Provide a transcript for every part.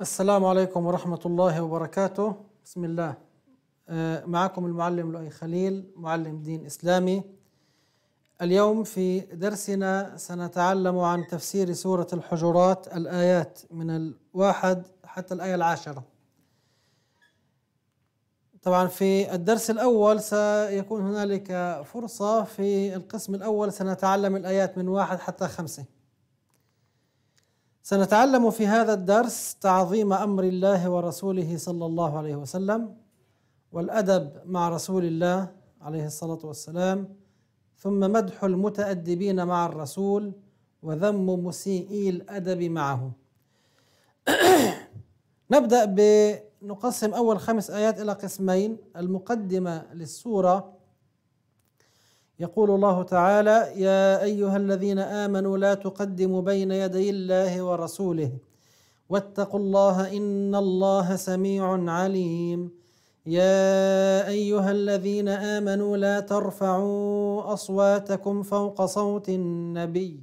السلام عليكم ورحمة الله وبركاته بسم الله آه، معكم المعلم لؤي خليل معلم دين إسلامي اليوم في درسنا سنتعلم عن تفسير سورة الحجرات الآيات من الواحد حتى الآية العاشرة طبعا في الدرس الأول سيكون هنالك فرصة في القسم الأول سنتعلم الآيات من واحد حتى خمسة سنتعلم في هذا الدرس تعظيم امر الله ورسوله صلى الله عليه وسلم والادب مع رسول الله عليه الصلاه والسلام ثم مدح المتادبين مع الرسول وذم مسيئي الادب معه نبدا بنقسم اول خمس ايات الى قسمين المقدمه للسوره يقول الله تعالى يا ايها الذين امنوا لا تقدموا بين يدي الله ورسوله واتقوا الله ان الله سميع عليم يا ايها الذين امنوا لا ترفعوا اصواتكم فوق صوت النبي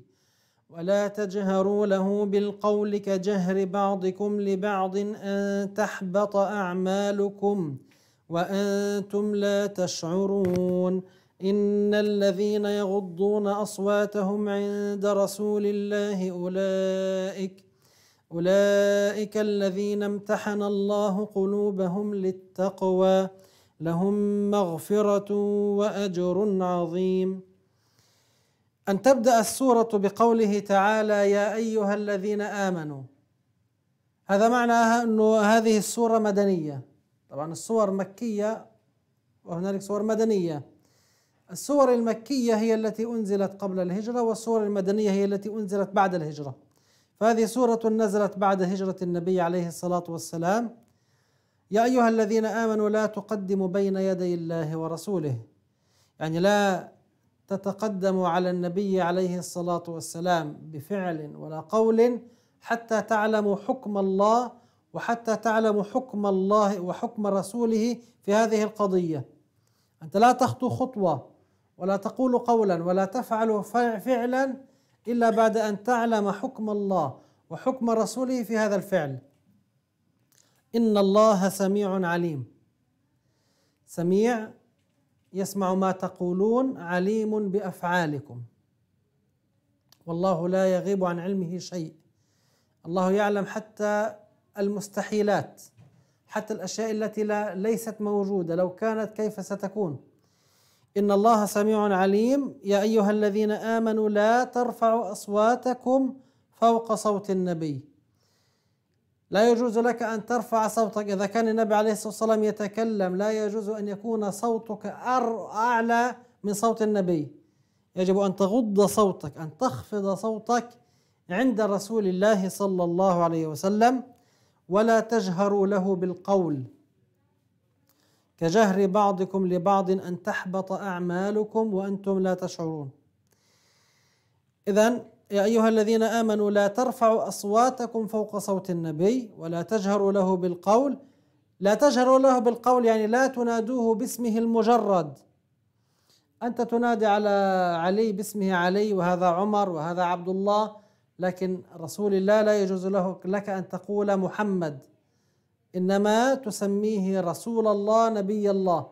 ولا تجهروا له بالقول كجهر بعضكم لبعض ان تحبط اعمالكم وانتم لا تشعرون إن الذين يغضون أصواتهم عند رسول الله أولئك أولئك الذين امتحن الله قلوبهم للتقوى لهم مغفرة وأجر عظيم. أن تبدأ السورة بقوله تعالى يا أيها الذين آمنوا. هذا معناها أنه هذه السورة مدنية. طبعا السور مكية وهنالك سور مدنية. السور المكية هي التي أنزلت قبل الهجرة والسور المدنية هي التي أنزلت بعد الهجرة فهذه سورة نزلت بعد هجرة النبي عليه الصلاة والسلام يا أيها الذين آمنوا لا تقدموا بين يدي الله ورسوله يعني لا تتقدموا على النبي عليه الصلاة والسلام بفعل ولا قول حتى تعلموا حكم الله وحتى تعلموا حكم الله وحكم رسوله في هذه القضية أنت لا تخطو خطوة ولا تقول قولا ولا تفعل فعلا إلا بعد أن تعلم حكم الله وحكم رسوله في هذا الفعل إن الله سميع عليم سميع يسمع ما تقولون عليم بأفعالكم والله لا يغيب عن علمه شيء الله يعلم حتى المستحيلات حتى الاشياء التي لا ليست موجوده لو كانت كيف ستكون إن الله سميع عليم يا أيها الذين آمنوا لا ترفعوا أصواتكم فوق صوت النبي لا يجوز لك أن ترفع صوتك إذا كان النبي عليه الصلاة والسلام يتكلم لا يجوز أن يكون صوتك أعلى من صوت النبي يجب أن تغض صوتك أن تخفض صوتك عند رسول الله صلى الله عليه وسلم ولا تجهروا له بالقول كجهر بعضكم لبعض أن تحبط أعمالكم وأنتم لا تشعرون إذا يا أيها الذين آمنوا لا ترفعوا أصواتكم فوق صوت النبي ولا تجهروا له بالقول لا تجهروا له بالقول يعني لا تنادوه باسمه المجرد أنت تنادي على علي باسمه علي وهذا عمر وهذا عبد الله لكن رسول الله لا يجوز له لك أن تقول محمد انما تسميه رسول الله نبي الله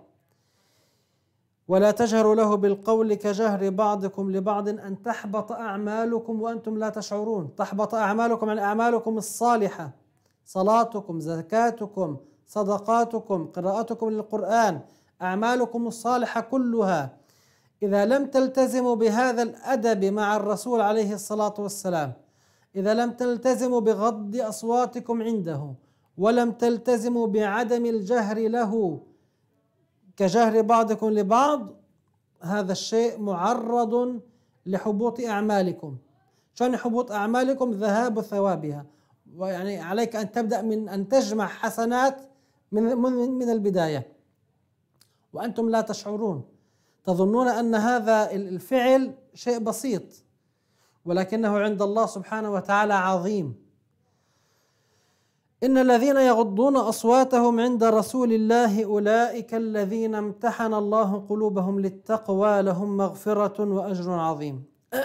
ولا تجهروا له بالقول كجهر بعضكم لبعض ان تحبط اعمالكم وانتم لا تشعرون تحبط اعمالكم عن اعمالكم الصالحه صلاتكم زكاتكم صدقاتكم قراءتكم للقران اعمالكم الصالحه كلها اذا لم تلتزموا بهذا الادب مع الرسول عليه الصلاه والسلام اذا لم تلتزموا بغض اصواتكم عنده ولم تلتزموا بعدم الجهر له كجهر بعضكم لبعض هذا الشيء معرض لحبوط أعمالكم شان حبوط أعمالكم ذهاب ثوابها ويعني عليك أن تبدأ من أن تجمع حسنات من, من, من البداية وأنتم لا تشعرون تظنون أن هذا الفعل شيء بسيط ولكنه عند الله سبحانه وتعالى عظيم إن الذين يغضون أصواتهم عند رسول الله أولئك الذين امتحن الله قلوبهم للتقوى لهم مغفرة وأجر عظيم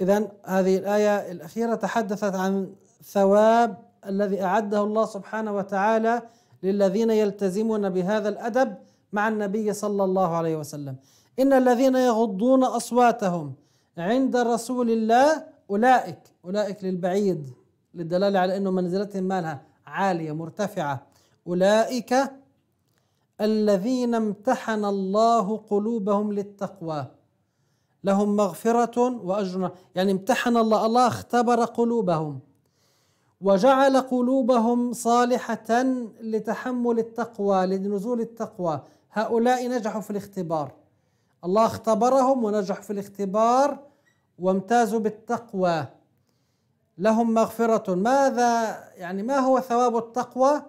إذا هذه الآية الأخيرة تحدثت عن ثواب الذي أعده الله سبحانه وتعالى للذين يلتزمون بهذا الأدب مع النبي صلى الله عليه وسلم إن الذين يغضون أصواتهم عند رسول الله أولئك أولئك للبعيد للدلاله على انه منزلتهم مالها عاليه مرتفعه اولئك الذين امتحن الله قلوبهم للتقوى لهم مغفرة وأجر يعني امتحن الله الله اختبر قلوبهم وجعل قلوبهم صالحة لتحمل التقوى لنزول التقوى هؤلاء نجحوا في الاختبار الله اختبرهم ونجحوا في الاختبار وامتازوا بالتقوى لهم مغفرة ماذا يعني ما هو ثواب التقوى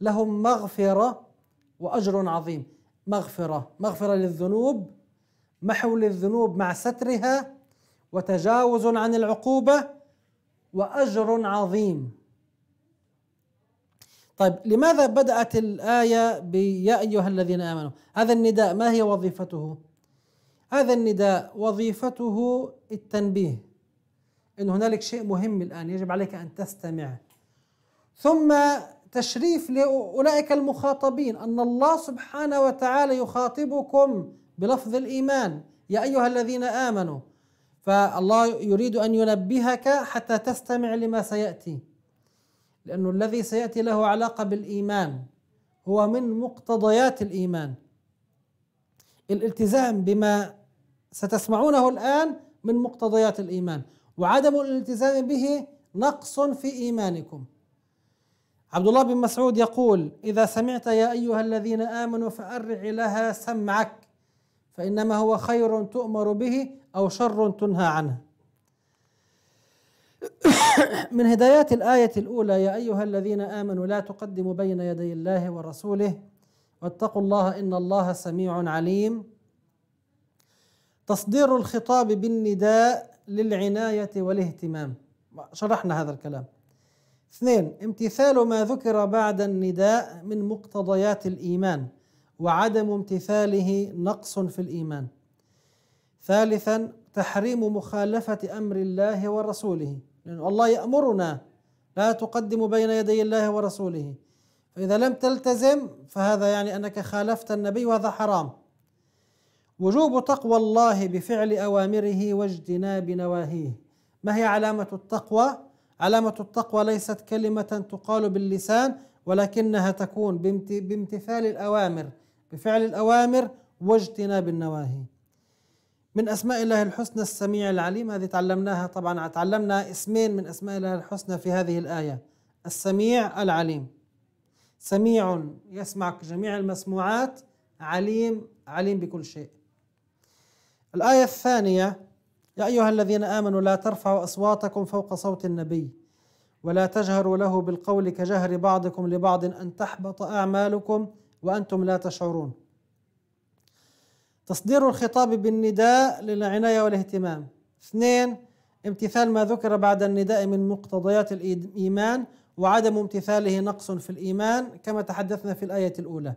لهم مغفرة وأجر عظيم مغفرة مغفرة للذنوب محو للذنوب مع سترها وتجاوز عن العقوبة وأجر عظيم طيب لماذا بدأت الآية بيا أيها الذين آمنوا هذا النداء ما هي وظيفته هذا النداء وظيفته التنبيه أن هنالك شيء مهم الآن يجب عليك أن تستمع ثم تشريف لأولئك المخاطبين أن الله سبحانه وتعالى يخاطبكم بلفظ الإيمان يا أيها الذين آمنوا فالله يريد أن ينبهك حتى تستمع لما سيأتي لأن الذي سيأتي له علاقة بالإيمان هو من مقتضيات الإيمان الالتزام بما ستسمعونه الآن من مقتضيات الإيمان وعدم الالتزام به نقص في ايمانكم عبد الله بن مسعود يقول اذا سمعت يا ايها الذين امنوا فارع لها سمعك فانما هو خير تؤمر به او شر تنهى عنه من هدايات الايه الاولى يا ايها الذين امنوا لا تقدموا بين يدي الله ورسوله واتقوا الله ان الله سميع عليم تصدير الخطاب بالنداء للعناية والاهتمام شرحنا هذا الكلام اثنين امتثال ما ذكر بعد النداء من مقتضيات الإيمان وعدم امتثاله نقص في الإيمان ثالثا تحريم مخالفة أمر الله ورسوله لأن الله يأمرنا لا تقدم بين يدي الله ورسوله فإذا لم تلتزم فهذا يعني أنك خالفت النبي وهذا حرام وجوب تقوى الله بفعل أوامره واجتناب نواهيه ما هي علامة التقوى؟ علامة التقوى ليست كلمة تقال باللسان ولكنها تكون بامتثال الأوامر بفعل الأوامر واجتناب النواهي من أسماء الله الحسنى السميع العليم هذه تعلمناها طبعا تعلمنا اسمين من أسماء الله الحسنى في هذه الآية السميع العليم سميع يسمع جميع المسموعات عليم عليم بكل شيء الآية الثانية يا أيها الذين آمنوا لا ترفعوا أصواتكم فوق صوت النبي ولا تجهروا له بالقول كجهر بعضكم لبعض أن تحبط أعمالكم وأنتم لا تشعرون تصدير الخطاب بالنداء للعناية والاهتمام اثنين امتثال ما ذكر بعد النداء من مقتضيات الإيمان وعدم امتثاله نقص في الإيمان كما تحدثنا في الآية الأولى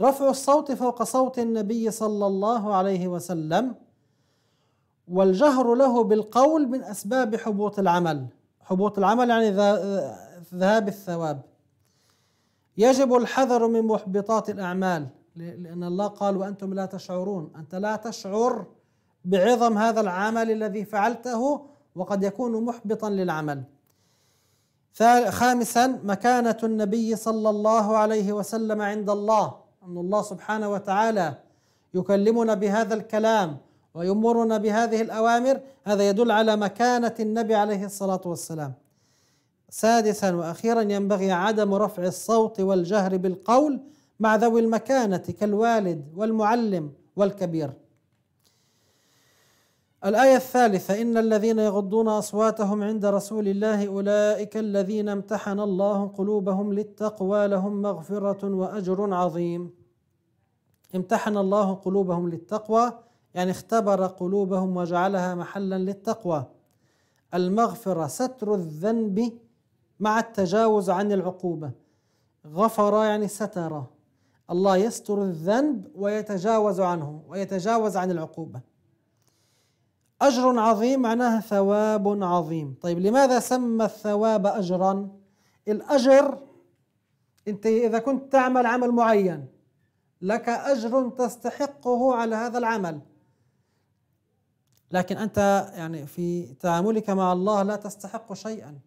رفع الصوت فوق صوت النبي صلى الله عليه وسلم والجهر له بالقول من اسباب حبوط العمل حبوط العمل يعني ذهاب الثواب يجب الحذر من محبطات الاعمال لان الله قال وانتم لا تشعرون انت لا تشعر بعظم هذا العمل الذي فعلته وقد يكون محبطا للعمل خامسا مكانه النبي صلى الله عليه وسلم عند الله أن الله سبحانه وتعالى يكلمنا بهذا الكلام ويمرنا بهذه الأوامر هذا يدل على مكانة النبي عليه الصلاة والسلام سادسا وأخيرا ينبغي عدم رفع الصوت والجهر بالقول مع ذوي المكانة كالوالد والمعلم والكبير الآية الثالثة إن الذين يغضون أصواتهم عند رسول الله أولئك الذين امتحن الله قلوبهم للتقوى لهم مغفرة وأجر عظيم امتحن الله قلوبهم للتقوى يعني اختبر قلوبهم وجعلها محلا للتقوى المغفرة ستر الذنب مع التجاوز عن العقوبة غفر يعني ستر الله يستر الذنب ويتجاوز عنه ويتجاوز عن العقوبه أجر عظيم معناها ثواب عظيم طيب لماذا سمى الثواب أجرا الأجر أنت إذا كنت تعمل عمل معين لك أجر تستحقه على هذا العمل لكن أنت يعني في تعاملك مع الله لا تستحق شيئا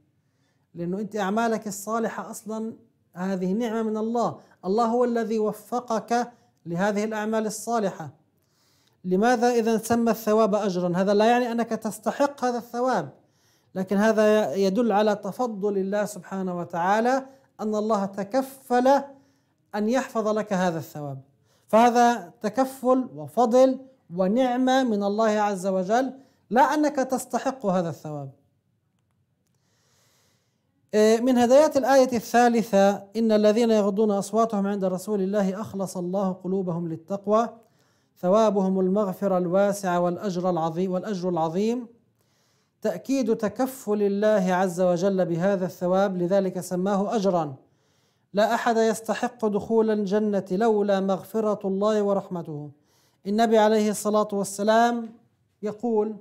لأنه أنت أعمالك الصالحة أصلا هذه نعمة من الله الله هو الذي وفقك لهذه الأعمال الصالحة لماذا إذا سمى الثواب أجرا هذا لا يعني أنك تستحق هذا الثواب لكن هذا يدل على تفضل الله سبحانه وتعالى أن الله تكفل أن يحفظ لك هذا الثواب فهذا تكفل وفضل ونعمة من الله عز وجل لا أنك تستحق هذا الثواب إيه، من هدايات الآية الثالثة إن الذين يغضون أصواتهم عند رسول الله أخلص الله قلوبهم للتقوى ثوابهم المغفرة الواسعة والأجر العظيم والأجر العظيم تأكيد تكفل الله عز وجل بهذا الثواب لذلك سماه أجرا لا أحد يستحق دخول الجنة لولا مغفرة الله ورحمته النبي عليه الصلاة والسلام يقول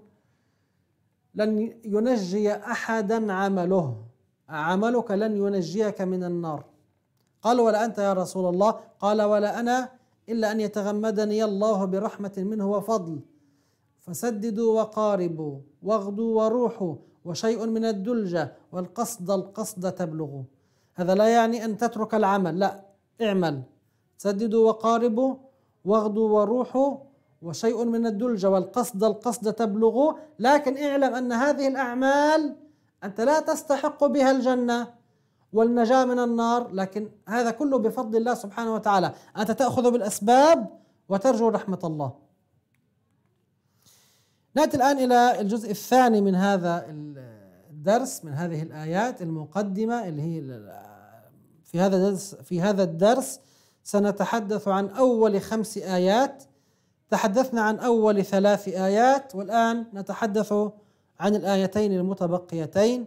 لن ينجي أحدا عمله عملك لن ينجيك من النار قال ولا أنت يا رسول الله قال ولا أنا إلا أن يتغمدني الله برحمة منه وفضل فسددوا وقاربوا واغدوا وروحوا وشيء من الدلجة والقصد القصد تبلغوا هذا لا يعني أن تترك العمل لا اعمل سددوا وقاربوا واغدوا وروحوا وشيء من الدلجة والقصد القصد تبلغوا لكن اعلم أن هذه الأعمال أنت لا تستحق بها الجنة والنجاة من النار لكن هذا كله بفضل الله سبحانه وتعالى أنت تأخذ بالأسباب وترجو رحمة الله نأتي الآن إلى الجزء الثاني من هذا الدرس من هذه الآيات المقدمة اللي هي في هذا الدرس في هذا الدرس سنتحدث عن أول خمس آيات تحدثنا عن أول ثلاث آيات والآن نتحدث عن الآيتين المتبقيتين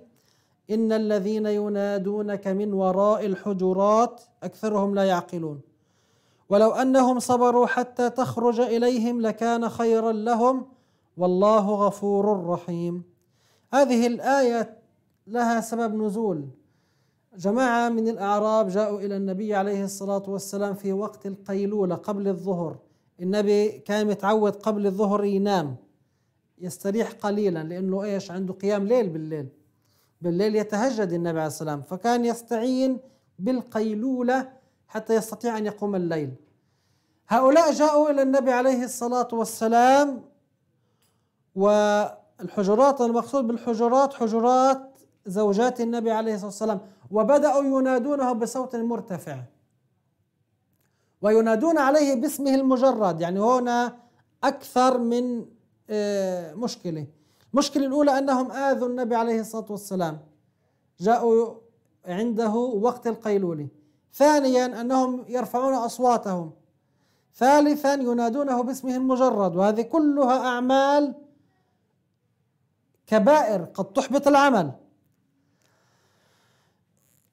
إن الذين ينادونك من وراء الحجرات أكثرهم لا يعقلون ولو أنهم صبروا حتى تخرج إليهم لكان خيرا لهم والله غفور رحيم هذه الآية لها سبب نزول جماعة من الأعراب جاءوا إلى النبي عليه الصلاة والسلام في وقت القيلولة قبل الظهر النبي كان متعود قبل الظهر ينام يستريح قليلا لأنه إيش عنده قيام ليل بالليل بالليل يتهجد النبي عليه السلام فكان يستعين بالقيلولة حتى يستطيع أن يقوم الليل هؤلاء جاءوا إلى النبي عليه الصلاة والسلام والحجرات المقصود بالحجرات حجرات زوجات النبي عليه الصلاة والسلام وبدأوا ينادونه بصوت مرتفع وينادون عليه باسمه المجرد يعني هنا أكثر من آه، مشكلة المشكلة الأولى أنهم آذوا النبي عليه الصلاة والسلام جاءوا عنده وقت القيلولة ثانيا أنهم يرفعون أصواتهم ثالثا ينادونه باسمه المجرد وهذه كلها أعمال كبائر قد تحبط العمل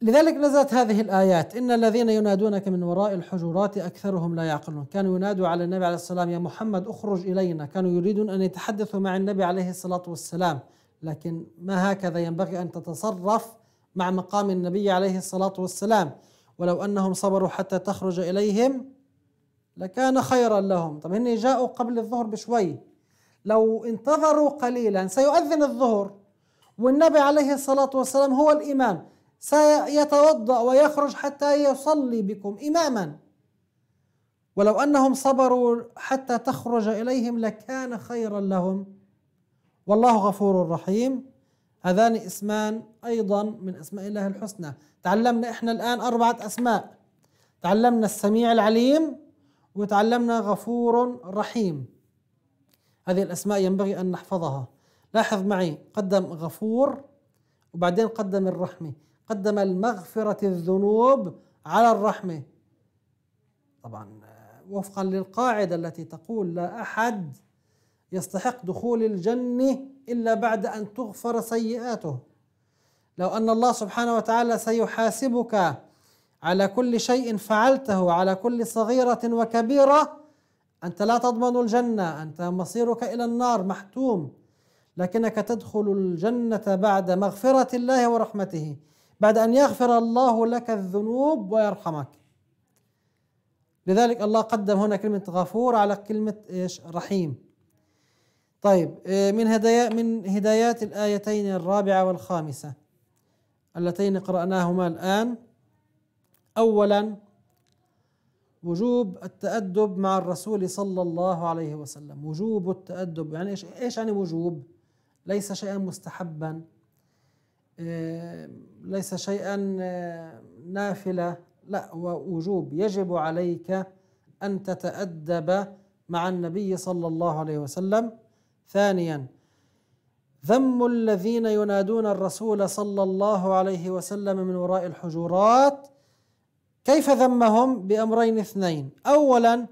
لذلك نزلت هذه الآيات إن الذين ينادونك من وراء الحجرات أكثرهم لا يعقلون كانوا ينادوا على النبي عليه السلام يا محمد أخرج إلينا كانوا يريدون أن يتحدثوا مع النبي عليه الصلاة والسلام لكن ما هكذا ينبغي أن تتصرف مع مقام النبي عليه الصلاة والسلام ولو أنهم صبروا حتى تخرج إليهم لكان خيرا لهم طب هن جاءوا قبل الظهر بشوي لو انتظروا قليلا سيؤذن الظهر والنبي عليه الصلاة والسلام هو الإمام سيتوضأ ويخرج حتى يصلي بكم إماما ولو أنهم صبروا حتى تخرج إليهم لكان خيرا لهم والله غفور رحيم هذان اسمان أيضا من أسماء الله الحسنى تعلمنا إحنا الآن أربعة أسماء تعلمنا السميع العليم وتعلمنا غفور رحيم هذه الأسماء ينبغي أن نحفظها لاحظ معي قدم غفور وبعدين قدم الرحمة قدم المغفرة الذنوب على الرحمة طبعا وفقا للقاعدة التي تقول لا أحد يستحق دخول الجنة إلا بعد أن تغفر سيئاته لو أن الله سبحانه وتعالى سيحاسبك على كل شيء فعلته على كل صغيرة وكبيرة أنت لا تضمن الجنة أنت مصيرك إلى النار محتوم لكنك تدخل الجنة بعد مغفرة الله ورحمته بعد ان يغفر الله لك الذنوب ويرحمك لذلك الله قدم هنا كلمه غفور على كلمه ايش رحيم طيب آه، من هدايا من هدايات الايتين الرابعه والخامسه اللتين قراناهما الان اولا وجوب التأدب مع الرسول صلى الله عليه وسلم وجوب التأدب يعني ايش ايش يعني وجوب ليس شيئا مستحبا آه، ليس شيئا آه، نافلة لا هو وجوب يجب عليك أن تتأدب مع النبي صلى الله عليه وسلم ثانيا ذم الذين ينادون الرسول صلى الله عليه وسلم من وراء الحجرات كيف ذمهم بأمرين اثنين أولا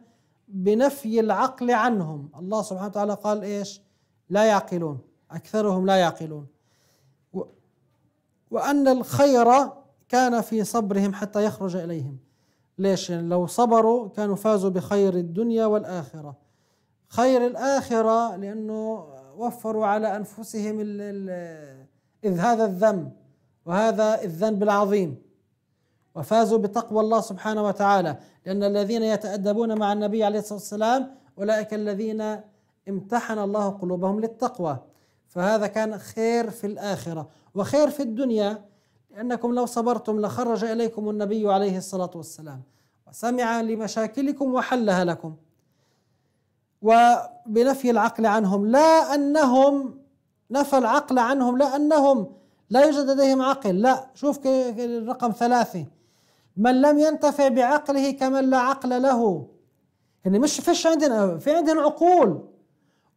بنفي العقل عنهم الله سبحانه وتعالى قال إيش لا يعقلون أكثرهم لا يعقلون وأن الخير كان في صبرهم حتى يخرج إليهم ليش يعني لو صبروا كانوا فازوا بخير الدنيا والآخرة خير الآخرة لأنه وفروا على أنفسهم الـ الـ إذ هذا الذنب وهذا الذنب العظيم وفازوا بتقوى الله سبحانه وتعالى لأن الذين يتأدبون مع النبي عليه الصلاة والسلام أولئك الذين امتحن الله قلوبهم للتقوى فهذا كان خير في الآخرة وخير في الدنيا لأنكم لو صبرتم لخرج إليكم النبي عليه الصلاة والسلام وسمع لمشاكلكم وحلها لكم وبنفي العقل عنهم لا أنهم نفى العقل عنهم لا أنهم لا يوجد لديهم عقل لا شوف الرقم ثلاثة من لم ينتفع بعقله كمن لا عقل له يعني مش فيش عندنا في عندهم عقول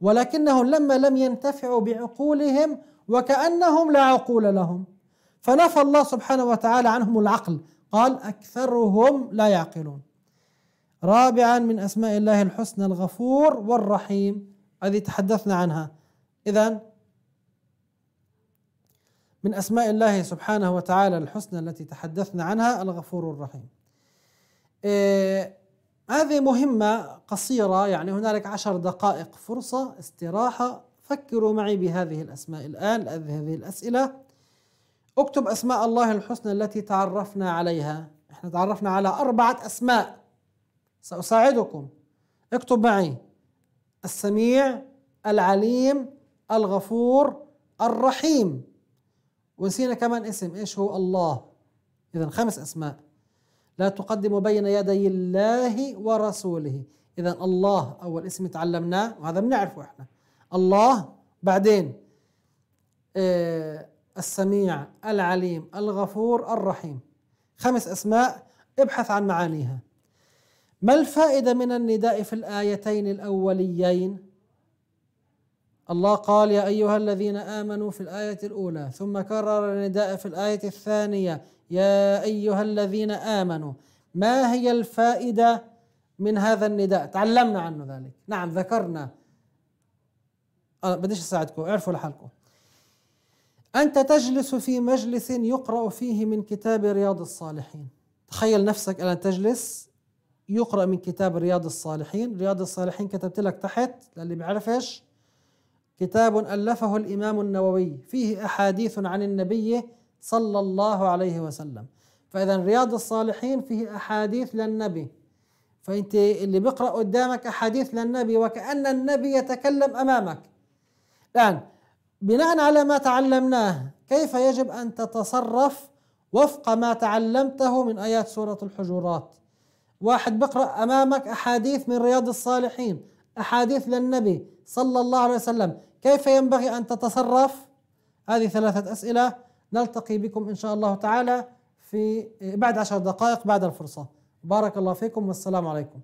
ولكنهم لما لم ينتفعوا بعقولهم وكأنهم لا عقول لهم فنفى الله سبحانه وتعالى عنهم العقل قال أكثرهم لا يعقلون رابعا من أسماء الله الحسنى الغفور والرحيم هذه تحدثنا عنها إذا من أسماء الله سبحانه وتعالى الحسنى التي تحدثنا عنها الغفور الرحيم إيه هذه مهمة قصيرة يعني هنالك عشر دقائق فرصة استراحة فكروا معي بهذه الأسماء الآن هذه الأسئلة اكتب أسماء الله الحسنى التي تعرفنا عليها احنا تعرفنا على أربعة أسماء سأساعدكم اكتب معي السميع العليم الغفور الرحيم ونسينا كمان اسم ايش هو الله إذا خمس أسماء لا تقدم بين يدي الله ورسوله إذا الله أول اسم تعلمناه وهذا بنعرفه احنا الله بعدين آه، السميع العليم الغفور الرحيم خمس أسماء ابحث عن معانيها ما الفائدة من النداء في الآيتين الأوليين الله قال يا أيها الذين آمنوا في الآية الأولى ثم كرر النداء في الآية الثانية يا أيها الذين آمنوا ما هي الفائدة من هذا النداء تعلمنا عنه ذلك نعم ذكرنا أنا بديش أساعدكم اعرفوا لحالكم أنت تجلس في مجلس يقرأ فيه من كتاب رياض الصالحين تخيل نفسك الآن تجلس يقرأ من كتاب رياض الصالحين رياض الصالحين كتبت لك تحت للي بيعرفش كتاب ألفه الإمام النووي فيه أحاديث عن النبي صلى الله عليه وسلم فإذا رياض الصالحين فيه أحاديث للنبي فأنت اللي بيقرأ قدامك أحاديث للنبي وكأن النبي يتكلم أمامك الآن بناء على ما تعلمناه كيف يجب أن تتصرف وفق ما تعلمته من آيات سورة الحجرات واحد بقرأ أمامك أحاديث من رياض الصالحين أحاديث للنبي صلى الله عليه وسلم كيف ينبغي أن تتصرف هذه ثلاثة أسئلة نلتقي بكم إن شاء الله تعالى في بعد عشر دقائق بعد الفرصة بارك الله فيكم والسلام عليكم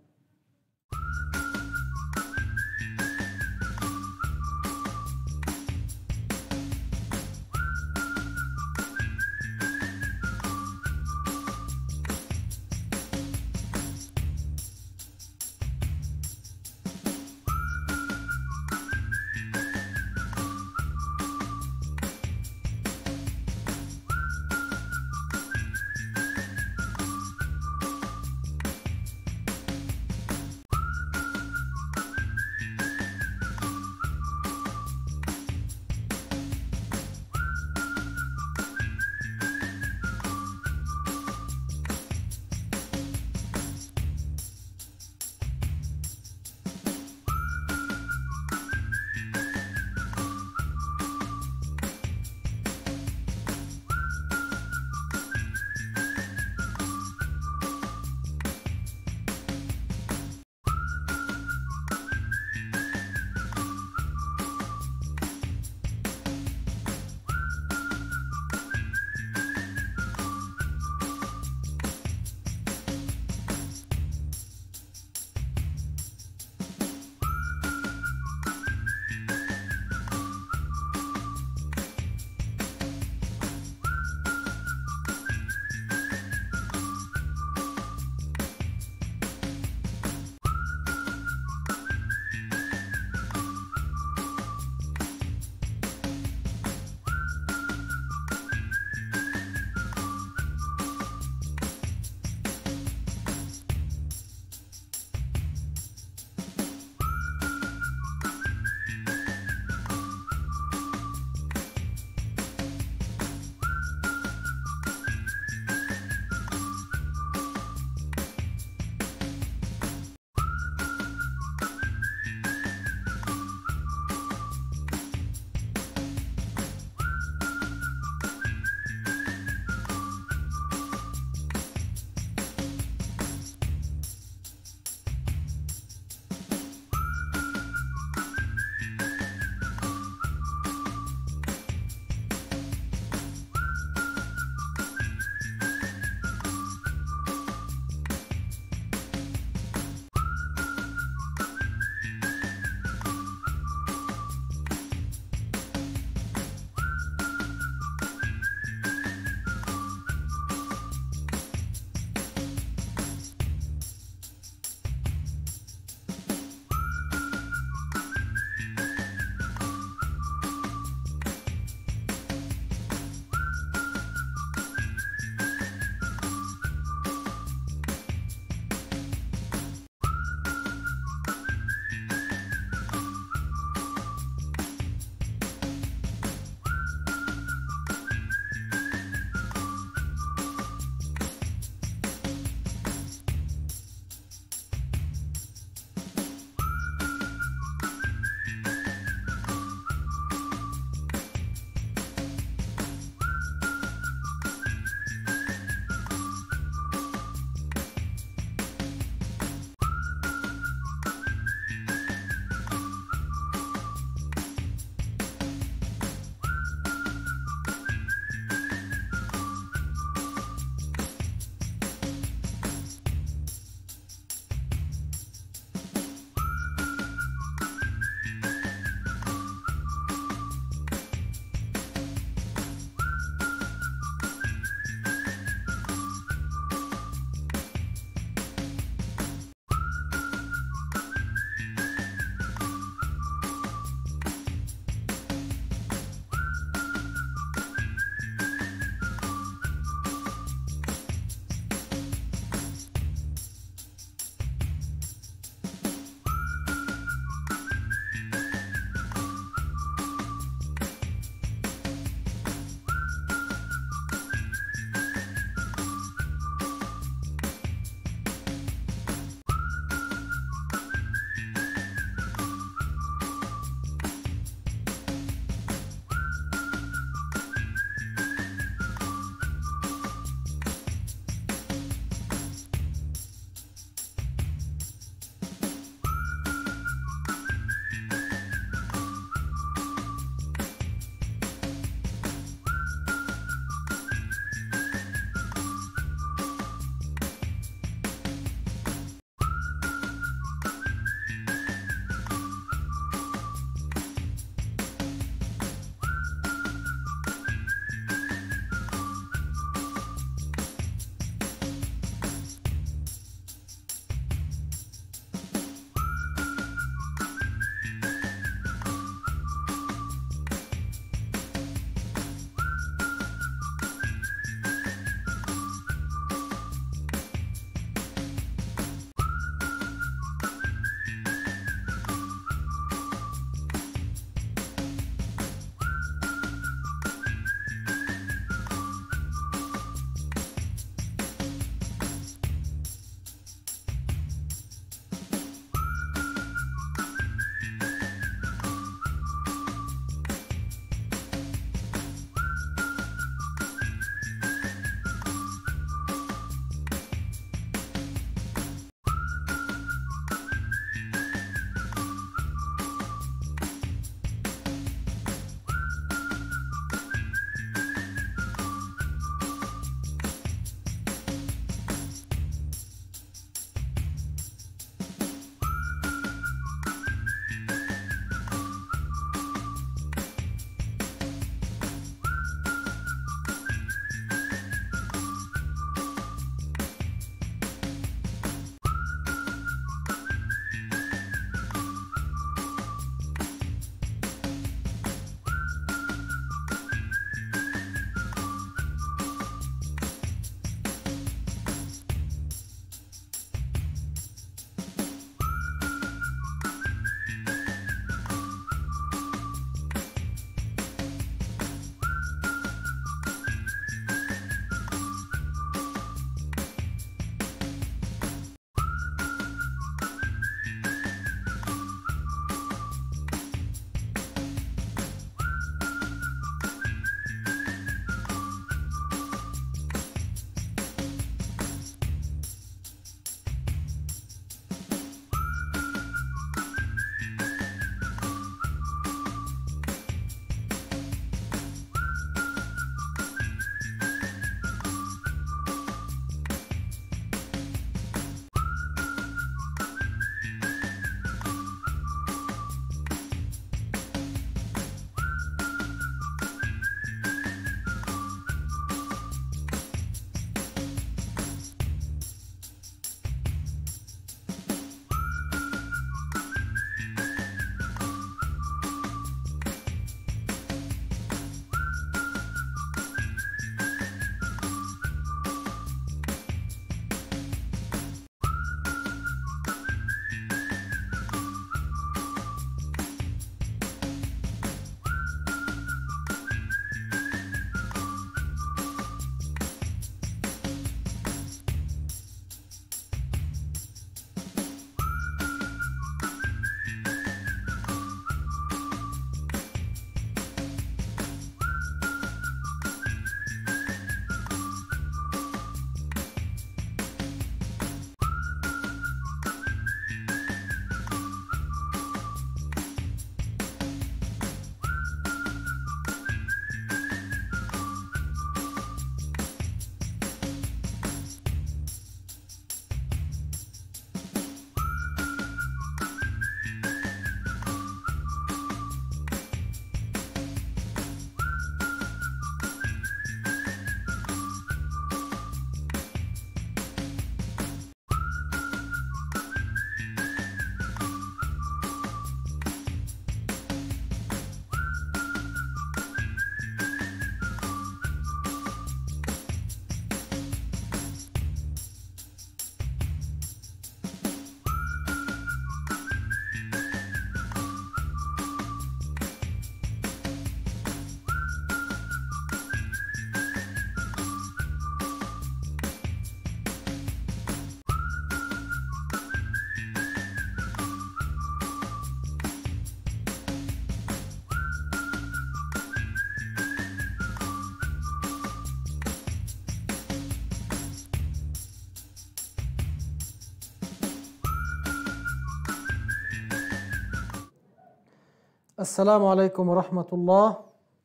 السلام عليكم ورحمة الله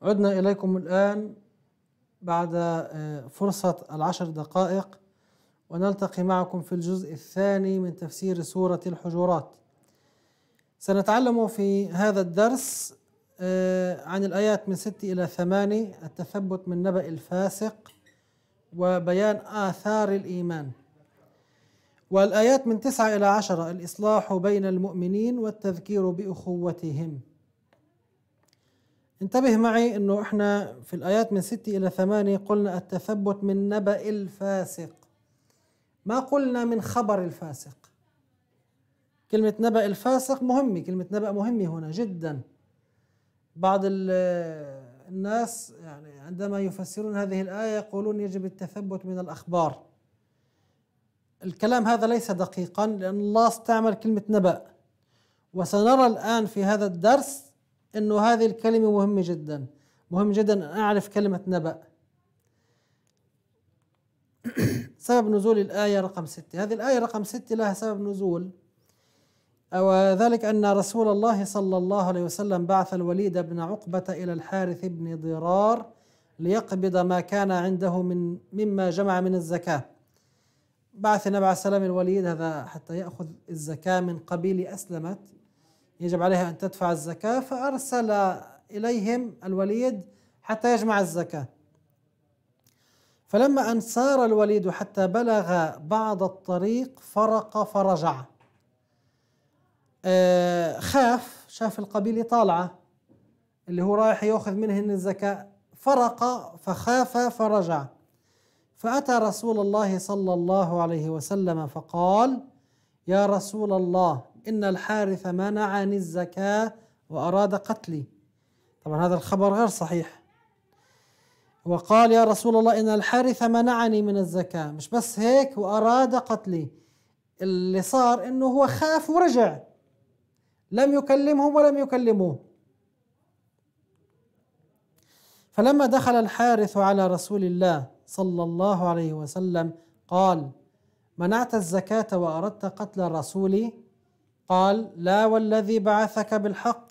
عدنا إليكم الآن بعد آه، فرصة العشر دقائق ونلتقي معكم في الجزء الثاني من تفسير سورة الحجرات سنتعلم في هذا الدرس آه، عن الآيات من 6 إلى 8 التثبت من نبأ الفاسق وبيان آثار الإيمان والآيات من 9 إلى 10 الإصلاح بين المؤمنين والتذكير بأخوتهم انتبه معي انه احنا في الايات من ستة الى ثمانية قلنا التثبت من نبأ الفاسق ما قلنا من خبر الفاسق كلمة نبأ الفاسق مهمة كلمة نبأ مهمة هنا جدا بعض الناس يعني عندما يفسرون هذه الآية يقولون يجب التثبت من الأخبار الكلام هذا ليس دقيقا لأن الله استعمل كلمة نبأ وسنرى الآن في هذا الدرس انه هذه الكلمه مهمه جدا مهم جدا ان اعرف كلمه نبأ سبب نزول الآية رقم ستة هذه الآية رقم ستة لها سبب نزول وذلك أن رسول الله صلى الله عليه وسلم بعث الوليد بن عقبة إلى الحارث بن ضرار ليقبض ما كان عنده من مما جمع من الزكاة بعث النبي عليه السلام الوليد هذا حتى يأخذ الزكاة من قبيل أسلمت يجب عليها أن تدفع الزكاة فأرسل إليهم الوليد حتى يجمع الزكاة فلما أن سار الوليد حتى بلغ بعض الطريق فرق فرجع آه، خاف شاف القبيلة طالعة اللي هو رايح يأخذ منهن الزكاة فرق فخاف فرجع فأتى رسول الله صلى الله عليه وسلم فقال يا رسول الله إن الحارث منعني الزكاة وأراد قتلي طبعا هذا الخبر غير صحيح وقال يا رسول الله إن الحارث منعني من الزكاة مش بس هيك وأراد قتلي اللي صار إنه هو خاف ورجع لم يكلمهم ولم يكلموه فلما دخل الحارث على رسول الله صلى الله عليه وسلم قال منعت الزكاة وأردت قتل رسولي قال لا والذي بعثك بالحق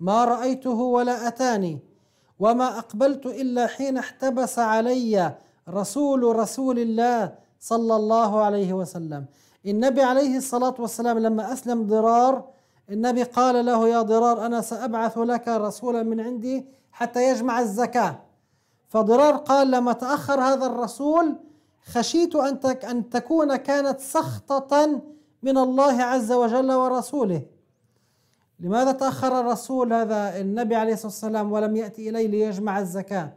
ما رايته ولا اتاني وما اقبلت الا حين احتبس علي رسول رسول الله صلى الله عليه وسلم النبي عليه الصلاه والسلام لما اسلم ضرار النبي قال له يا ضرار انا سابعث لك رسولا من عندي حتى يجمع الزكاه فضرار قال لما تاخر هذا الرسول خشيت ان ان تكون كانت سخطه من الله عز وجل ورسوله لماذا تأخر الرسول هذا النبي عليه الصلاة والسلام ولم يأتي إليه ليجمع الزكاة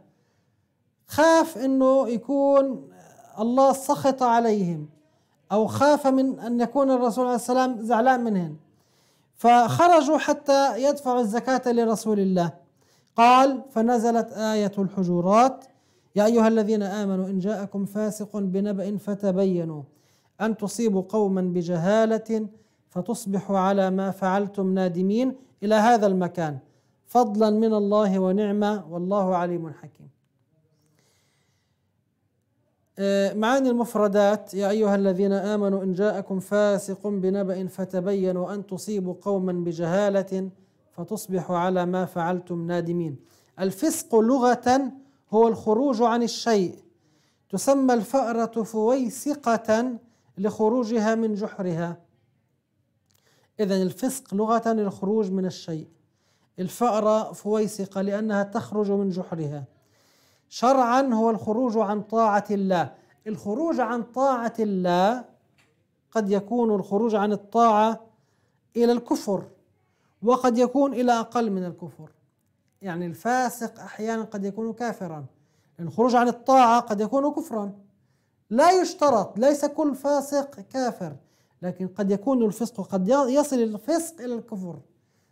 خاف أنه يكون الله سخط عليهم أو خاف من أن يكون الرسول عليه السلام زعلان منهم فخرجوا حتى يدفعوا الزكاة لرسول الله قال فنزلت آية الحجرات يا أيها الذين آمنوا إن جاءكم فاسق بنبأ فتبينوا أن تصيبوا قوما بجهالة فتصبحوا على ما فعلتم نادمين إلى هذا المكان فضلا من الله ونعمة والله عليم حكيم آه، معاني المفردات يا أيها الذين آمنوا إن جاءكم فاسق بنبأ فتبينوا أن تصيبوا قوما بجهالة فتصبحوا على ما فعلتم نادمين الفسق لغة هو الخروج عن الشيء تسمى الفأرة فويسقة لخروجها من جحرها إذا الفسق لغة الخروج من الشيء الفأرة فويسقة لأنها تخرج من جحرها شرعا هو الخروج عن طاعة الله الخروج عن طاعة الله قد يكون الخروج عن الطاعة إلى الكفر وقد يكون إلى أقل من الكفر يعني الفاسق أحيانا قد يكون كافرا الخروج عن الطاعة قد يكون كفرا لا يشترط ليس كل فاسق كافر لكن قد يكون الفسق قد يصل الفسق إلى الكفر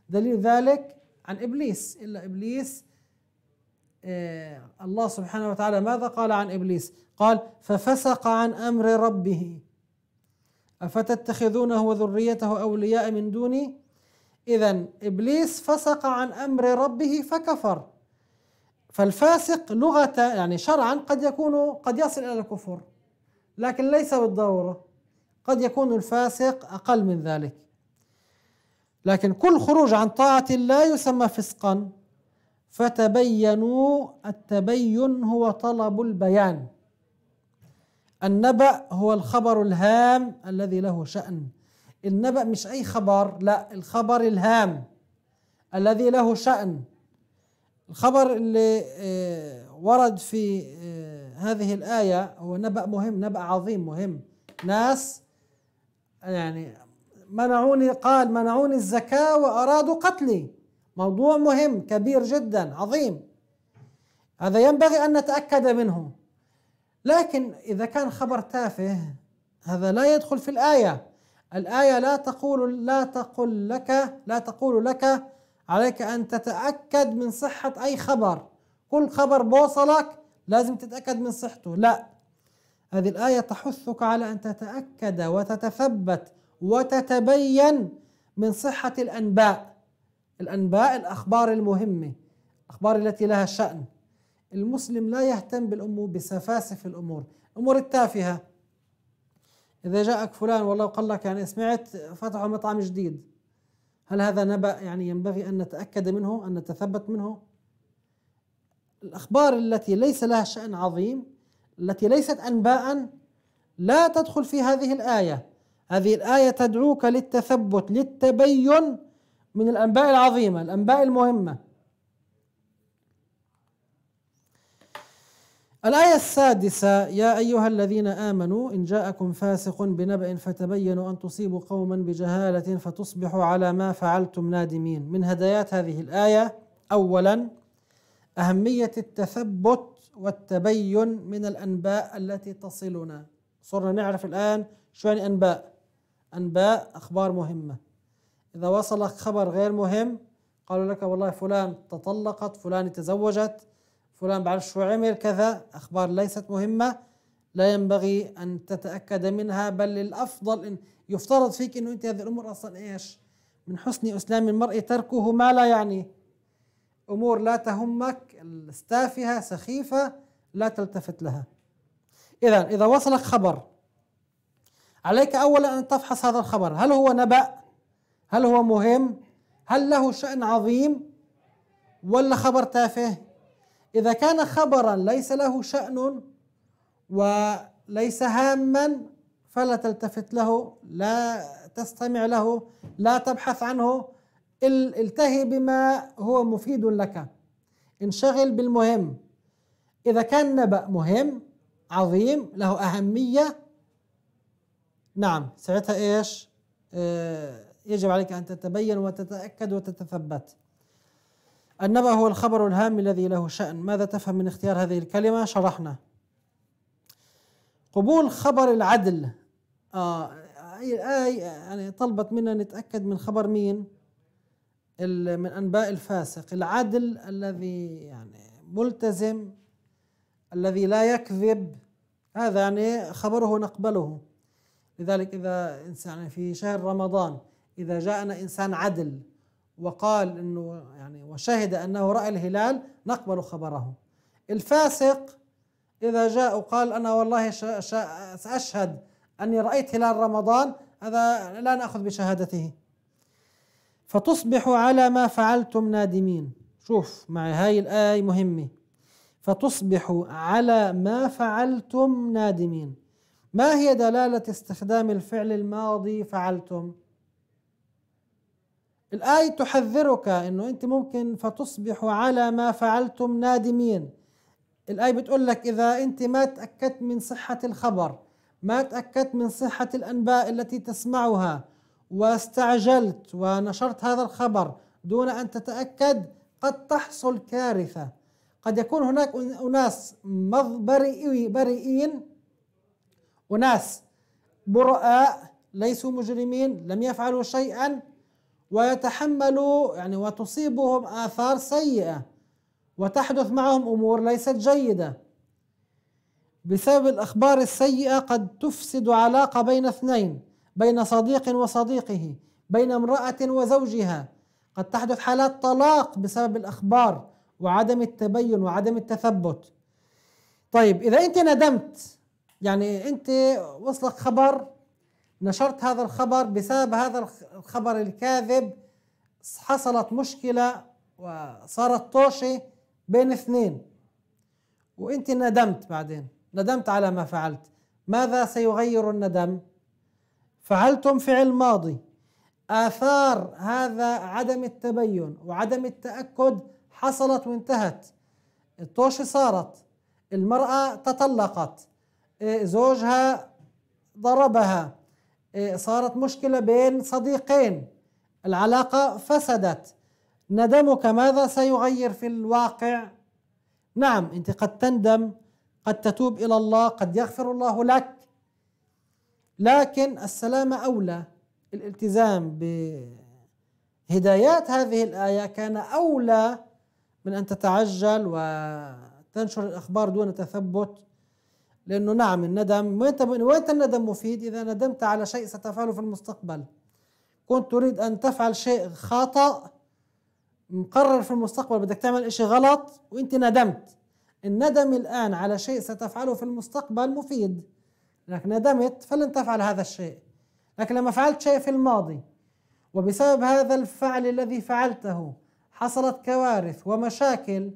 دليل ذلك عن إبليس إلا إبليس إيه الله سبحانه وتعالى ماذا قال عن إبليس قال ففسق عن أمر ربه أفتتخذونه وذريته أولياء من دوني إذا إبليس فسق عن أمر ربه فكفر فالفاسق لغة يعني شرعا قد يكون قد يصل إلى الكفر لكن ليس بالضروره قد يكون الفاسق اقل من ذلك لكن كل خروج عن طاعه الله يسمى فسقا فتبينوا التبين هو طلب البيان النبأ هو الخبر الهام الذي له شأن النبأ مش أي خبر لا الخبر الهام الذي له شأن الخبر اللي آه، ورد في آه، هذه الآية هو نبأ مهم نبأ عظيم مهم ناس يعني منعوني قال منعوني الزكاة وأرادوا قتلي موضوع مهم كبير جدا عظيم هذا ينبغي أن نتأكد منه لكن إذا كان خبر تافه هذا لا يدخل في الآية الآية لا تقول لا تقل لك لا تقول لك عليك أن تتأكد من صحة أي خبر كل خبر بوصلك لازم تتأكد من صحته لا هذه الآية تحثك على أن تتأكد وتتثبت وتتبين من صحة الأنباء الأنباء الأخبار المهمة الأخبار التي لها شأن المسلم لا يهتم بالأمور بسفاسف الأمور الأمور التافهة إذا جاءك فلان والله قال لك يعني سمعت فتحوا مطعم جديد هل هذا نبأ يعني ينبغي أن نتأكد منه أن نتثبت منه الأخبار التي ليس لها شأن عظيم التي ليست أنباء لا تدخل في هذه الآية هذه الآية تدعوك للتثبت للتبين من الأنباء العظيمة الأنباء المهمة الآية السادسة يا أيها الذين آمنوا إن جاءكم فاسق بنبأ فتبينوا أن تصيبوا قوما بجهالة فتصبحوا على ما فعلتم نادمين من هدايات هذه الآية أولا أهمية التثبت والتبين من الأنباء التي تصلنا صرنا نعرف الآن شو يعني أنباء أنباء أخبار مهمة إذا وصلك خبر غير مهم قالوا لك والله فلان تطلقت فلان تزوجت فلان بعرف شو عمل كذا أخبار ليست مهمة لا ينبغي أن تتأكد منها بل الأفضل إن يفترض فيك أنه أنت هذه الأمور أصلا إيش من حسن أسلام المرء تركه ما لا يعني امور لا تهمك استافهة سخيفه لا تلتفت لها اذا اذا وصلك خبر عليك اولا ان تفحص هذا الخبر هل هو نبأ هل هو مهم هل له شأن عظيم ولا خبر تافه إذا كان خبرا ليس له شأن وليس هاما فلا تلتفت له لا تستمع له لا تبحث عنه التهي بما هو مفيد لك انشغل بالمهم إذا كان نبأ مهم عظيم له أهمية نعم ساعتها إيش آه، يجب عليك أن تتبين وتتأكد وتتثبت النبأ هو الخبر الهام الذي له شأن ماذا تفهم من اختيار هذه الكلمة شرحنا قبول خبر العدل آه اي اي يعني طلبت منا نتأكد من خبر مين من أنباء الفاسق العدل الذي يعني ملتزم الذي لا يكذب هذا يعني خبره نقبله لذلك إذا إنسان في شهر رمضان إذا جاءنا إنسان عدل وقال انه يعني وشهد انه راى الهلال نقبل خبره. الفاسق اذا جاء وقال انا والله ساشهد اني رايت هلال رمضان هذا لا ناخذ بشهادته. فتصبحوا على ما فعلتم نادمين شوف مع هاي الآية مهمة فتصبحوا على ما فعلتم نادمين ما هي دلالة استخدام الفعل الماضي فعلتم؟ الآية تحذرك أنه أنت ممكن فتصبحوا على ما فعلتم نادمين الآية بتقول لك إذا أنت ما تأكدت من صحة الخبر ما تأكدت من صحة الأنباء التي تسمعها واستعجلت ونشرت هذا الخبر دون ان تتاكد قد تحصل كارثه قد يكون هناك اناس بريئين اناس برءاء ليسوا مجرمين لم يفعلوا شيئا ويتحملوا يعني وتصيبهم آثار سيئة وتحدث معهم أمور ليست جيدة بسبب الأخبار السيئة قد تفسد علاقة بين اثنين بين صديق وصديقه بين امراه وزوجها قد تحدث حالات طلاق بسبب الاخبار وعدم التبين وعدم التثبت طيب اذا انت ندمت يعني انت وصلك خبر نشرت هذا الخبر بسبب هذا الخبر الكاذب حصلت مشكله وصارت طوشه بين اثنين وانت ندمت بعدين ندمت على ما فعلت ماذا سيغير الندم فعلتم فعل ماضي آثار هذا عدم التبين وعدم التأكد حصلت وانتهت الطوشة صارت المرأة تطلقت زوجها ضربها صارت مشكلة بين صديقين العلاقة فسدت ندمك ماذا سيغير في الواقع؟ نعم أنت قد تندم قد تتوب إلى الله قد يغفر الله لك لكن السلامة أولى الالتزام بهدايات هذه الآية كان أولى من أن تتعجل وتنشر الأخبار دون تثبت لأنه نعم الندم وين الندم مفيد إذا ندمت على شيء ستفعله في المستقبل كنت تريد أن تفعل شيء خطأ مقرر في المستقبل بدك تعمل إشي غلط وأنت ندمت الندم الآن على شيء ستفعله في المستقبل مفيد لك ندمت فلن تفعل هذا الشيء لكن لما فعلت شيء في الماضي وبسبب هذا الفعل الذي فعلته حصلت كوارث ومشاكل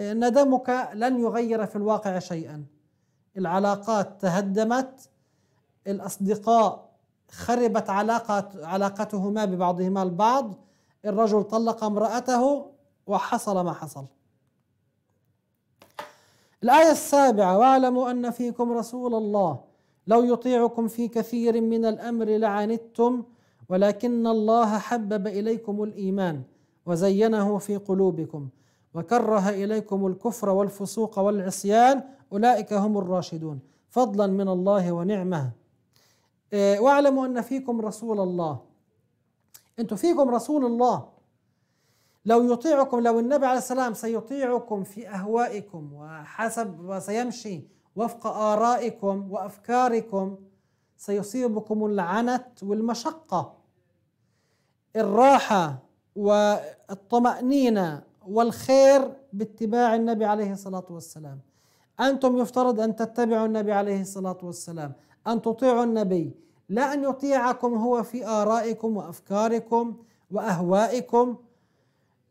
ندمك لن يغير في الواقع شيئا العلاقات تهدمت الاصدقاء خربت علاقه علاقتهما ببعضهما البعض الرجل طلق امراته وحصل ما حصل الآية السابعة واعلموا أن فيكم رسول الله لو يطيعكم في كثير من الأمر لعنتم ولكن الله حبب إليكم الإيمان وزينه في قلوبكم وكره إليكم الكفر والفسوق والعصيان أولئك هم الراشدون فضلا من الله ونعمه إيه، واعلموا أن فيكم رسول الله أنتم فيكم رسول الله لو يطيعكم لو النبي عليه السلام سيطيعكم في أهوائكم وحسب وسيمشي وفق آرائكم وأفكاركم سيصيبكم العنت والمشقة الراحة والطمأنينة والخير باتباع النبي عليه الصلاة والسلام أنتم يفترض أن تتبعوا النبي عليه الصلاة والسلام أن تطيعوا النبي لا أن يطيعكم هو في آرائكم وأفكاركم وأهوائكم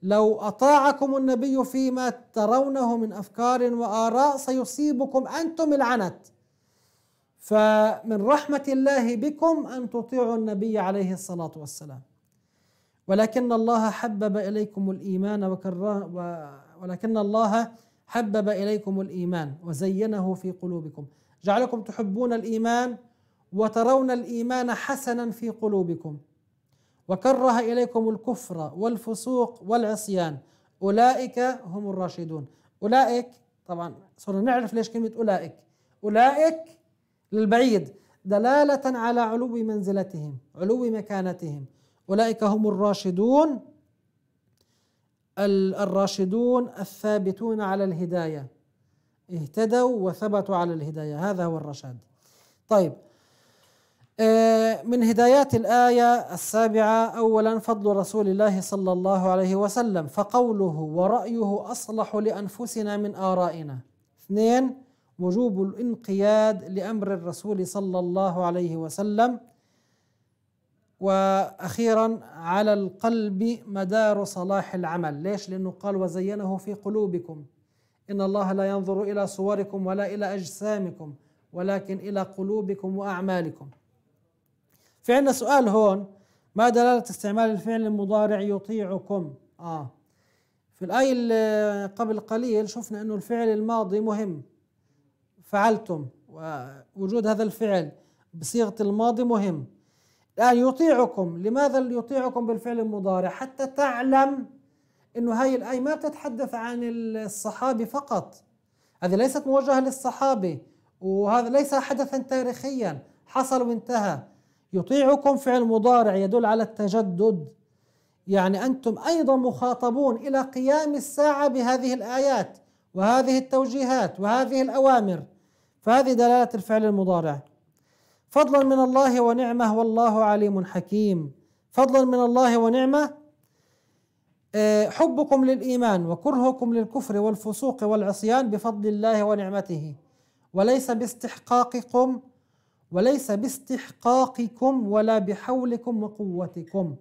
لو أطاعكم النبي فيما ترونه من أفكار وآراء سيصيبكم أنتم العنت فمن رحمة الله بكم أن تطيعوا النبي عليه الصلاة والسلام ولكن الله حبب إليكم الإيمان وكره ولكن الله حبب إليكم الإيمان وزينه في قلوبكم جعلكم تحبون الإيمان وترون الإيمان حسنا في قلوبكم وكره اليكم الكفر والفسوق والعصيان اولئك هم الراشدون اولئك طبعا صرنا نعرف ليش كلمه اولئك اولئك للبعيد دلاله على علو منزلتهم علو مكانتهم اولئك هم الراشدون الراشدون الثابتون على الهدايه اهتدوا وثبتوا على الهدايه هذا هو الرشاد طيب آه، من هدايات الآية السابعة أولا فضل رسول الله صلى الله عليه وسلم فقوله ورأيه أصلح لأنفسنا من آرائنا اثنين وجوب الانقياد لأمر الرسول صلى الله عليه وسلم وأخيرا على القلب مدار صلاح العمل ليش؟ لأنه قال وزينه في قلوبكم إن الله لا ينظر إلى صوركم ولا إلى أجسامكم ولكن إلى قلوبكم وأعمالكم في عندنا سؤال هون ما دلالة استعمال الفعل المضارع يطيعكم آه في الآية اللي قبل قليل شفنا أنه الفعل الماضي مهم فعلتم ووجود هذا الفعل بصيغة الماضي مهم الآن يطيعكم لماذا يطيعكم بالفعل المضارع حتى تعلم أنه هاي الآية ما تتحدث عن الصحابي فقط هذه ليست موجهة للصحابي وهذا ليس حدثا تاريخيا حصل وانتهى يطيعكم فعل مضارع يدل على التجدد يعني انتم ايضا مخاطبون الى قيام الساعه بهذه الايات وهذه التوجيهات وهذه الاوامر فهذه دلاله الفعل المضارع فضلا من الله ونعمه والله عليم حكيم فضلا من الله ونعمه آه، حبكم للايمان وكرهكم للكفر والفسوق والعصيان بفضل الله ونعمته وليس باستحقاقكم وليس باستحقاقكم ولا بحولكم وقوتكم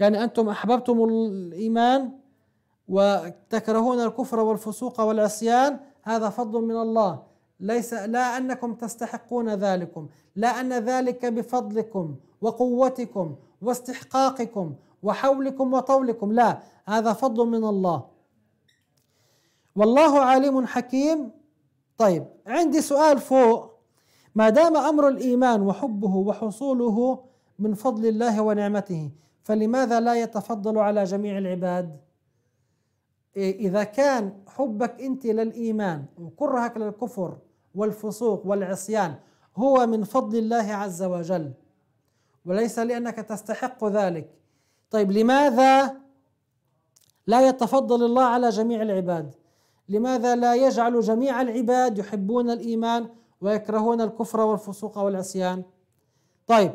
يعني أنتم أحببتم الإيمان وتكرهون الكفر والفسوق والعصيان هذا فضل من الله ليس لا أنكم تستحقون ذلكم لا أن ذلك بفضلكم وقوتكم واستحقاقكم وحولكم وطولكم لا هذا فضل من الله والله عليم حكيم طيب عندي سؤال فوق ما دام امر الايمان وحبه وحصوله من فضل الله ونعمته فلماذا لا يتفضل على جميع العباد إيه، اذا كان حبك انت للايمان وكرهك للكفر والفسوق والعصيان هو من فضل الله عز وجل وليس لانك تستحق ذلك طيب لماذا لا يتفضل الله على جميع العباد لماذا لا يجعل جميع العباد يحبون الايمان ويكرهون الكفر والفسوق والعصيان طيب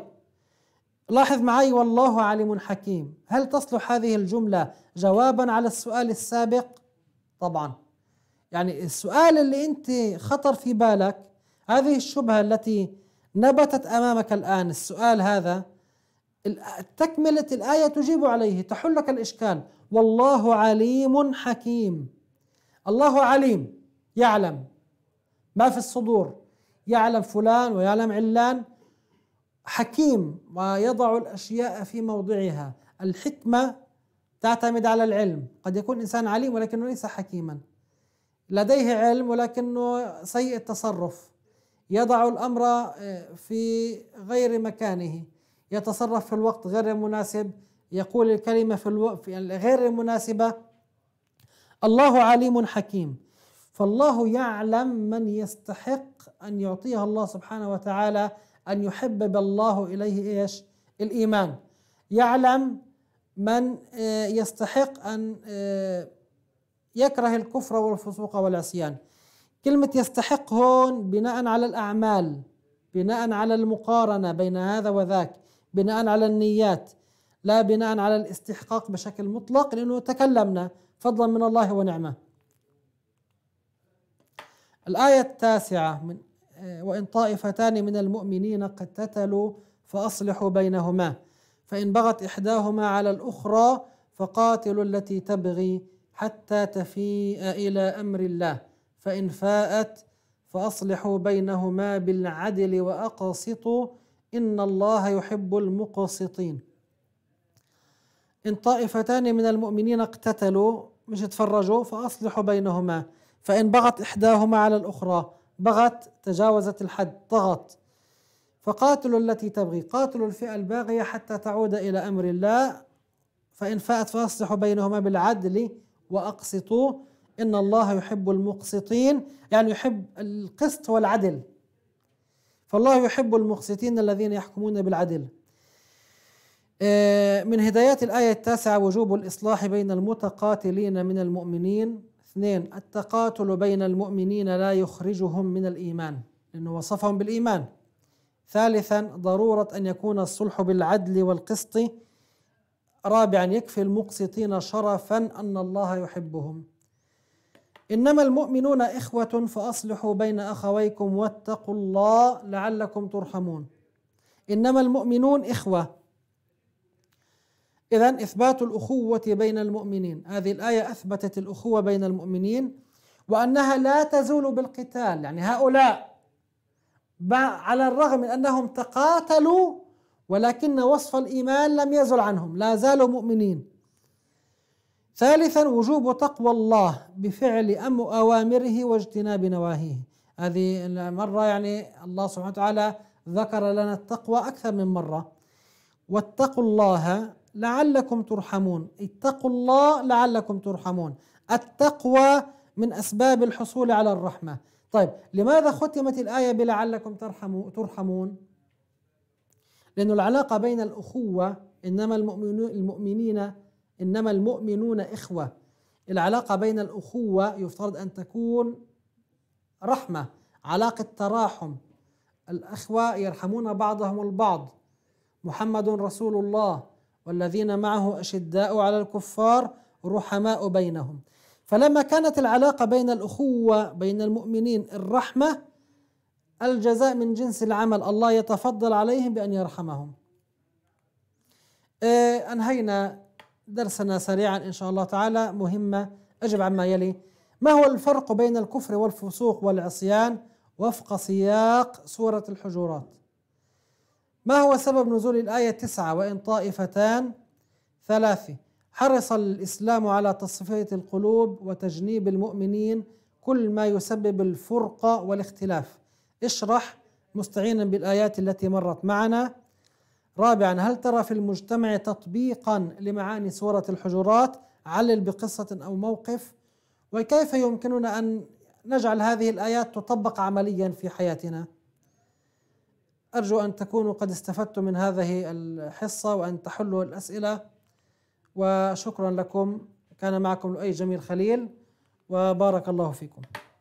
لاحظ معي والله عليم حكيم هل تصلح هذه الجملة جوابا على السؤال السابق طبعا يعني السؤال اللي أنت خطر في بالك هذه الشبهة التي نبتت أمامك الآن السؤال هذا تكملة الآية تجيب عليه تحل لك الإشكال والله عليم حكيم الله عليم يعلم ما في الصدور يعلم فلان ويعلم علان حكيم ويضع الاشياء في موضعها الحكمه تعتمد على العلم قد يكون انسان عليم ولكنه ليس حكيما لديه علم ولكنه سيء التصرف يضع الامر آه، في غير مكانه يتصرف في الوقت غير المناسب يقول الكلمه في الوقت غير المناسبه الله عليم حكيم فالله يعلم من يستحق أن يعطيها الله سبحانه وتعالى أن يحبب الله إليه إيش الإيمان يعلم من آه، يستحق أن آه، يكره الكفر والفسوق والعصيان كلمة يستحق هون بناء على الأعمال بناء على المقارنة بين هذا وذاك بناء على النيات لا بناء على الاستحقاق بشكل مطلق لأنه تكلمنا فضلا من الله ونعمه الآية التاسعة من آه، وإن طائفتان من المؤمنين اقتتلوا فأصلحوا بينهما فإن بغت إحداهما على الأخرى فقاتلوا التي تبغي حتى تفيء إلى أمر الله فإن فاءت فأصلحوا بينهما بالعدل وأقسطوا إن الله يحب المقسطين إن طائفتان من المؤمنين اقتتلوا مش تفرجوا فأصلحوا بينهما فإن بغت إحداهما على الأخرى بغت تجاوزت الحد طغت فقاتلوا التي تبغي قاتلوا الفئة الباغية حتى تعود إلى أمر الله فإن فاءت فأصلحوا بينهما بالعدل وأقسطوا إن الله يحب المقسطين يعني يحب القسط والعدل فالله يحب المقسطين الذين يحكمون بالعدل آه، من هدايات الآية التاسعة وجوب الإصلاح بين المتقاتلين من المؤمنين اثنين التقاتل بين المؤمنين لا يخرجهم من الإيمان لأنه وصفهم بالإيمان ثالثا ضرورة أن يكون الصلح بالعدل والقسط رابعا يكفي المقسطين شرفا أن الله يحبهم إنما المؤمنون إخوة فأصلحوا بين أخويكم واتقوا الله لعلكم ترحمون إنما المؤمنون إخوة إذا إثبات الأخوة بين المؤمنين، هذه الآية أثبتت الأخوة بين المؤمنين وأنها لا تزول بالقتال، يعني هؤلاء على الرغم من أنهم تقاتلوا ولكن وصف الإيمان لم يزل عنهم، لا زالوا مؤمنين. ثالثا وجوب تقوى الله بفعل أم أوامره واجتناب نواهيه. هذه مرة يعني الله سبحانه وتعالى ذكر لنا التقوى أكثر من مرة. واتقوا الله لعلكم ترحمون اتقوا الله لعلكم ترحمون التقوى من أسباب الحصول على الرحمة طيب لماذا ختمت الآية بلعلكم ترحمون لأن العلاقة بين الأخوة إنما المؤمنون المؤمنين إنما المؤمنون إخوة العلاقة بين الأخوة يفترض أن تكون رحمة علاقة تراحم الأخوة يرحمون بعضهم البعض محمد رسول الله والذين معه أشداء على الكفار رحماء بينهم فلما كانت العلاقة بين الأخوة بين المؤمنين الرحمة الجزاء من جنس العمل الله يتفضل عليهم بأن يرحمهم آه، أنهينا درسنا سريعا إن شاء الله تعالى مهمة أجب عما يلي ما هو الفرق بين الكفر والفسوق والعصيان وفق سياق سورة الحجرات ما هو سبب نزول الآية تسعة وإن طائفتان ثلاثة حرص الإسلام على تصفية القلوب وتجنيب المؤمنين كل ما يسبب الفرقة والاختلاف اشرح مستعينا بالآيات التي مرت معنا رابعا هل ترى في المجتمع تطبيقا لمعاني سورة الحجرات علل بقصة أو موقف وكيف يمكننا أن نجعل هذه الآيات تطبق عمليا في حياتنا أرجو أن تكونوا قد استفدتم من هذه الحصة وأن تحلوا الأسئلة وشكرا لكم كان معكم لؤي جميل خليل وبارك الله فيكم